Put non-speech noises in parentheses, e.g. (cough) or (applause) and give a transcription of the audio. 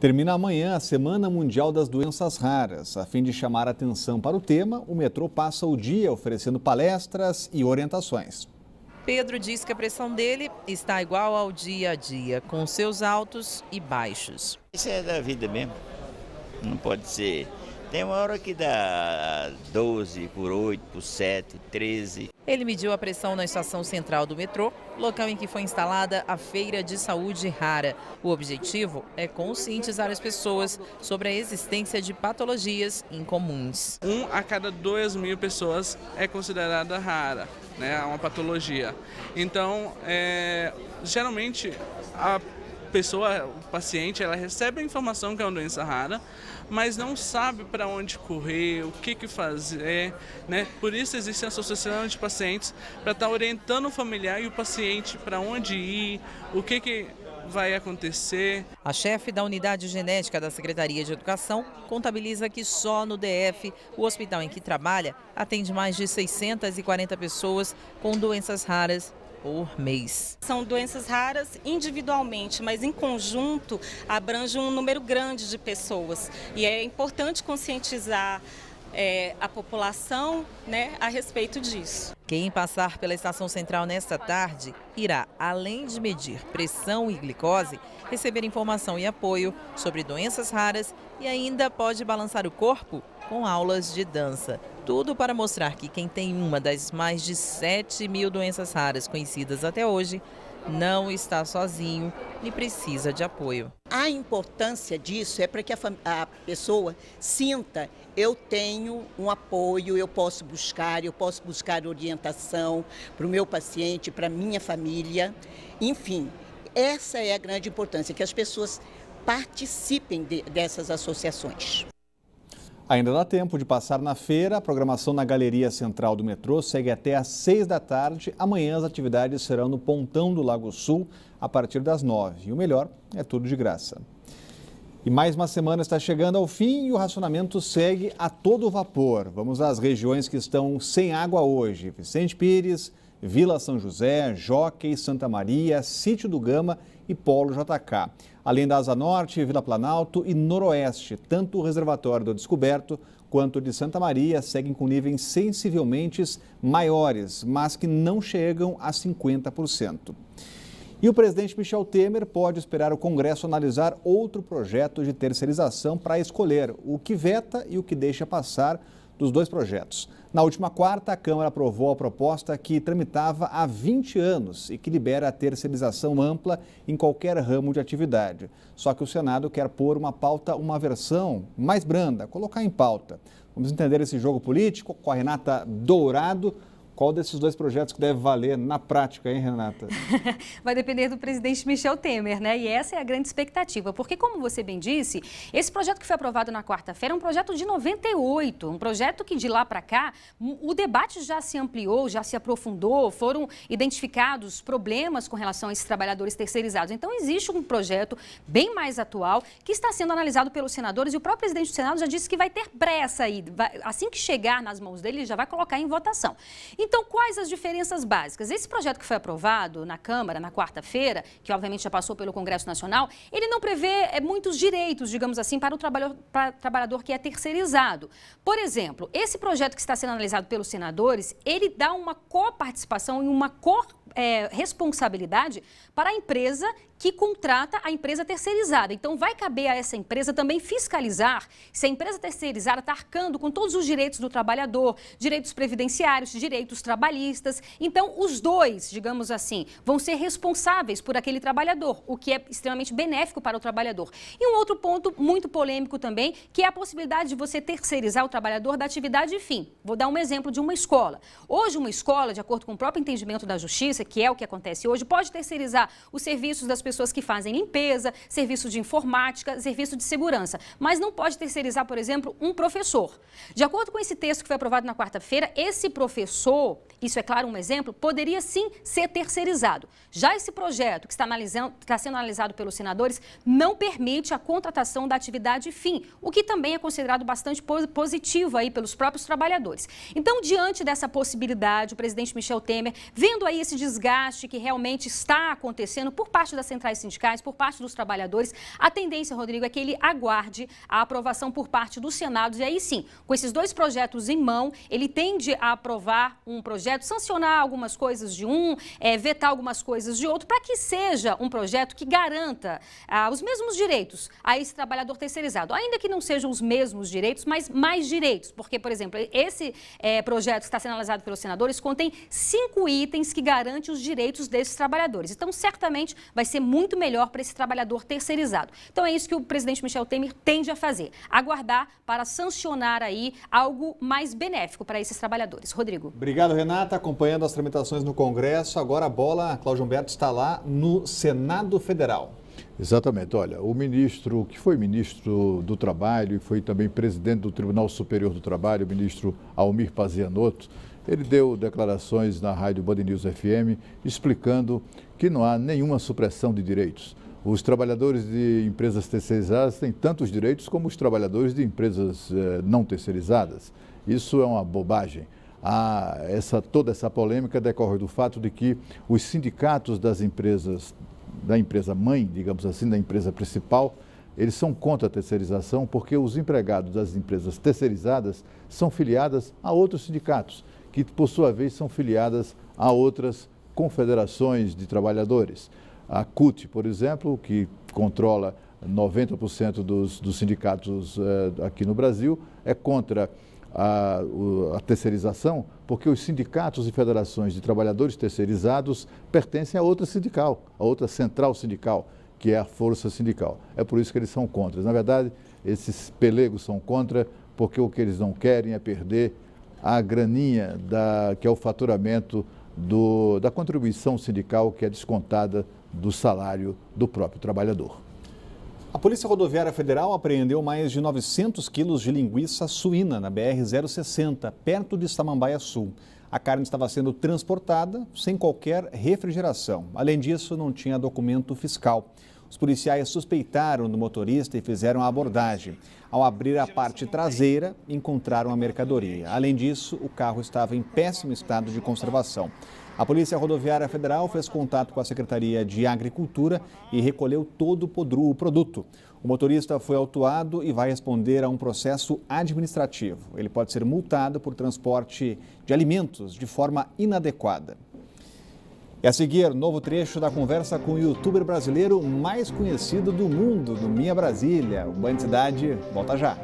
Termina amanhã a Semana Mundial das Doenças Raras. A fim de chamar atenção para o tema, o metrô passa o dia oferecendo palestras e orientações. Pedro diz que a pressão dele está igual ao dia a dia, com seus altos e baixos. Isso é da vida mesmo. Não pode ser. Tem uma hora que dá 12 por 8, por 7, 13. Ele mediu a pressão na estação central do metrô, local em que foi instalada a Feira de Saúde Rara. O objetivo é conscientizar as pessoas sobre a existência de patologias incomuns. Um a cada dois mil pessoas é considerada rara, né, é uma patologia. Então, é, geralmente, a pessoa, o paciente, ela recebe a informação que é uma doença rara, mas não sabe para onde correr, o que, que fazer, né? Por isso existe a associação de pacientes para estar tá orientando o familiar e o paciente para onde ir, o que, que vai acontecer. A chefe da unidade genética da Secretaria de Educação contabiliza que só no DF, o hospital em que trabalha, atende mais de 640 pessoas com doenças raras por mês. São doenças raras individualmente, mas em conjunto abrange um número grande de pessoas. E é importante conscientizar é, a população né, a respeito disso. Quem passar pela estação central nesta tarde irá, além de medir pressão e glicose, receber informação e apoio sobre doenças raras e ainda pode balançar o corpo com aulas de dança tudo para mostrar que quem tem uma das mais de 7 mil doenças raras conhecidas até hoje não está sozinho e precisa de apoio. A importância disso é para que a, a, pessoa sinta: eu tenho um apoio, eu posso buscar, eu posso buscar orientação para o meu paciente, para minha família. Enfim, essa é a grande importância, que as pessoas participem de, dessas associações. Ainda dá tempo de passar na feira. A programação na Galeria Central do metrô segue até às 6 da tarde. Amanhã as atividades serão no Pontão do Lago Sul, a partir das 9. E o melhor é tudo de graça. E mais uma semana está chegando ao fim e o racionamento segue a todo vapor. Vamos às regiões que estão sem água hoje. Vicente Pires, Vila São José, Jockey, Santa Maria, Sítio do Gama e Polo JK. Além da Asa Norte, Vila Planalto e Noroeste, tanto o reservatório do Descoberto quanto o de Santa Maria seguem com níveis sensivelmente maiores, mas que não chegam a 50%. E o presidente Michel Temer pode esperar o Congresso analisar outro projeto de terceirização para escolher o que veta e o que deixa passar dos dois projetos. Na última quarta, a Câmara aprovou a proposta que tramitava há 20 anos e que libera a terceirização ampla em qualquer ramo de atividade. Só que o Senado quer pôr uma pauta, uma versão mais branda, colocar em pauta. Vamos entender esse jogo político com a Renata Dourado. Qual desses dois projetos que deve valer na prática, hein, Renata? (laughs) Vai depender do presidente Michel Temer, né? E essa é a grande expectativa, porque, como você bem disse, esse projeto que foi aprovado na quarta-feira é um projeto de 98, um projeto que de lá para cá o debate já se ampliou, já se aprofundou, foram identificados problemas com relação a esses trabalhadores terceirizados. Então, existe um projeto bem mais atual que está sendo analisado pelos senadores e o próprio presidente do Senado já disse que vai ter pressa aí. assim que chegar nas mãos dele, ele já vai colocar em votação. E então, quais as diferenças básicas? Esse projeto que foi aprovado na Câmara na quarta-feira, que obviamente já passou pelo Congresso Nacional, ele não prevê eh, muitos direitos, digamos assim, para o trabalhador, para o trabalhador que é terceirizado. Por exemplo, esse projeto que está sendo analisado pelos senadores, ele dá uma coparticipação e uma corporação é, responsabilidade para a empresa que contrata a empresa terceirizada. Então, vai caber a essa empresa também fiscalizar se a empresa terceirizada está arcando com todos os direitos do trabalhador, direitos previdenciários, direitos trabalhistas. Então, os dois, digamos assim, vão ser responsáveis por aquele trabalhador, o que é extremamente benéfico para o trabalhador. E um outro ponto muito polêmico também, que é a possibilidade de você terceirizar o trabalhador da atividade fim. Vou dar um exemplo de uma escola. Hoje, uma escola, de acordo com o próprio entendimento da justiça, que é o que acontece hoje, pode terceirizar os serviços das pessoas que fazem limpeza, serviço de informática, serviço de segurança, mas não pode terceirizar, por exemplo, um professor. De acordo com esse texto que foi aprovado na quarta-feira, esse professor, isso é claro um exemplo, poderia sim ser terceirizado. Já esse projeto que está, analisando, está sendo analisado pelos senadores não permite a contratação da atividade fim, o que também é considerado bastante positivo aí pelos próprios trabalhadores. Então, diante dessa possibilidade, o presidente Michel Temer, vendo aí esse desafio, desgaste que realmente está acontecendo por parte das centrais sindicais, por parte dos trabalhadores, a tendência, Rodrigo, é que ele aguarde a aprovação por parte dos senados E aí sim, com esses dois projetos em mão, ele tende a aprovar um projeto, sancionar algumas coisas de um, é, vetar algumas coisas de outro, para que seja um projeto que garanta ah, os mesmos direitos a esse trabalhador terceirizado. Ainda que não sejam os mesmos direitos, mas mais direitos. Porque, por exemplo, esse é, projeto que está sendo analisado pelos senadores contém cinco itens que garantem garante os direitos desses trabalhadores. Então, certamente, vai ser muito melhor para esse trabalhador terceirizado. Então, é isso que o presidente Michel Temer tende a fazer, aguardar para sancionar aí algo mais benéfico para esses trabalhadores. Rodrigo. Obrigado, Renata. Acompanhando as tramitações no Congresso, agora a bola, Cláudio Humberto, está lá no Senado Federal. Exatamente. Olha, o ministro, que foi ministro do Trabalho e foi também presidente do Tribunal Superior do Trabalho, o ministro Almir Pazianotto, ele deu declarações na rádio Band News FM explicando que não há nenhuma supressão de direitos. Os trabalhadores de empresas terceirizadas têm tantos direitos como os trabalhadores de empresas eh, não terceirizadas. Isso é uma bobagem. Há essa, toda essa polêmica decorre do fato de que os sindicatos das empresas, da empresa mãe, digamos assim, da empresa principal, eles são contra a terceirização porque os empregados das empresas terceirizadas são filiadas a outros sindicatos que por sua vez são filiadas a outras confederações de trabalhadores. A CUT, por exemplo, que controla 90% dos, dos, sindicatos eh, aqui no Brasil, é contra a, a, terceirização, porque os sindicatos e federações de trabalhadores terceirizados pertencem a outra sindical, a outra central sindical, que é a Força Sindical. É por isso que eles são contra. Na verdade, esses pelegos são contra, porque o que eles não querem é perder a graninha da, que é o faturamento do, da contribuição sindical que é descontada do salário do próprio trabalhador. A Polícia Rodoviária Federal apreendeu mais de 900 quilos de linguiça suína na BR-060, perto de Samambaia Sul. A carne estava sendo transportada sem qualquer refrigeração. Além disso, não tinha documento fiscal. Os policiais suspeitaram do motorista e fizeram a abordagem. Ao abrir a parte traseira, encontraram a mercadoria. Além disso, o carro estava em péssimo estado de conservação. A Polícia Rodoviária Federal fez contato com a Secretaria de Agricultura e recolheu todo o produto. O motorista foi autuado e vai responder a um processo administrativo. Ele pode ser multado por transporte de alimentos de forma inadequada. E a seguir, novo trecho da conversa com o youtuber brasileiro mais conhecido do mundo, do Minha Brasília. O Bandidade volta já.